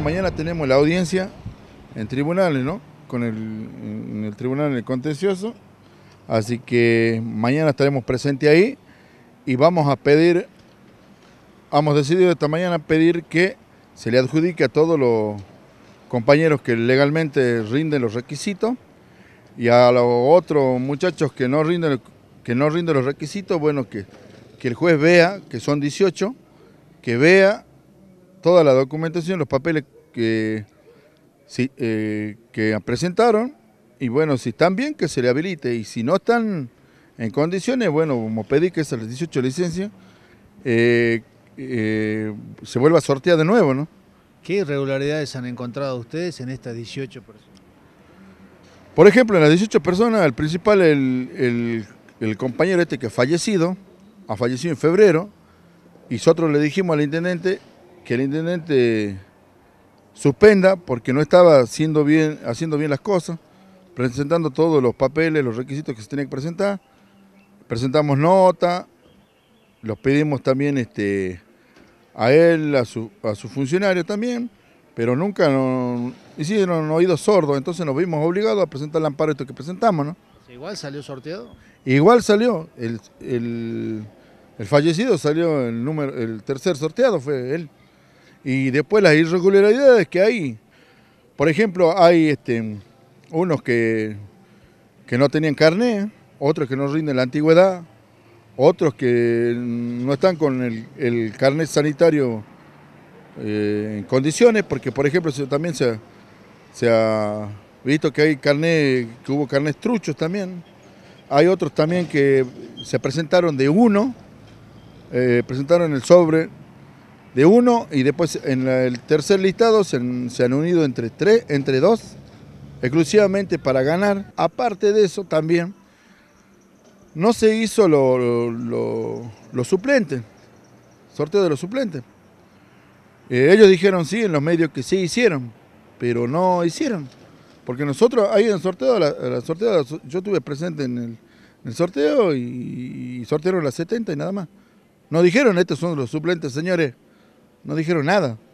mañana tenemos la audiencia en tribunales, ¿no? Con el, en el tribunal en el contencioso. Así que mañana estaremos presentes ahí y vamos a pedir, hemos decidido esta mañana pedir que se le adjudique a todos los compañeros que legalmente rinden los requisitos y a los otros muchachos que no rinden, que no rinden los requisitos, bueno, que, que el juez vea que son 18, que vea toda la documentación, los papeles que, eh, que presentaron, y bueno, si están bien, que se le habilite, y si no están en condiciones, bueno, como pedí que esas 18 licencias, eh, eh, se vuelva a sortear de nuevo, ¿no? ¿Qué irregularidades han encontrado ustedes en estas 18 personas? Por ejemplo, en las 18 personas, el principal, el, el compañero este que ha fallecido, ha fallecido en febrero, y nosotros le dijimos al intendente que el intendente suspenda porque no estaba haciendo bien, haciendo bien las cosas, presentando todos los papeles, los requisitos que se tenía que presentar. Presentamos nota, los pedimos también este, a él, a su, funcionario también, pero nunca nos hicieron oídos sordos, entonces nos vimos obligados a presentar el amparo esto que presentamos, ¿no? Igual salió sorteado. Igual salió. El, el fallecido salió el número, el tercer sorteado fue él. Y después las irregularidades que hay, por ejemplo, hay este, unos que, no tenían carné, otros que no rinden la antigüedad, otros que no están con el, el sanitario eh, en condiciones, porque por ejemplo también se ha, visto que hay carné, que hubo carné truchos también. Hay otros también que se presentaron de uno, eh, presentaron el sobre de uno y después en el tercer listado se, han unido entre tres, entre dos, exclusivamente para ganar. Aparte de eso también no se hizo lo, los suplentes, sorteo de los suplentes. Eh, ellos dijeron sí en los medios que sí hicieron, pero no hicieron. Porque nosotros ahí en el sorteo, la, sorteo yo estuve presente en el, sorteo y, sortearon las 70 y nada más. Nos dijeron, estos son los suplentes, señores. No dijeron nada.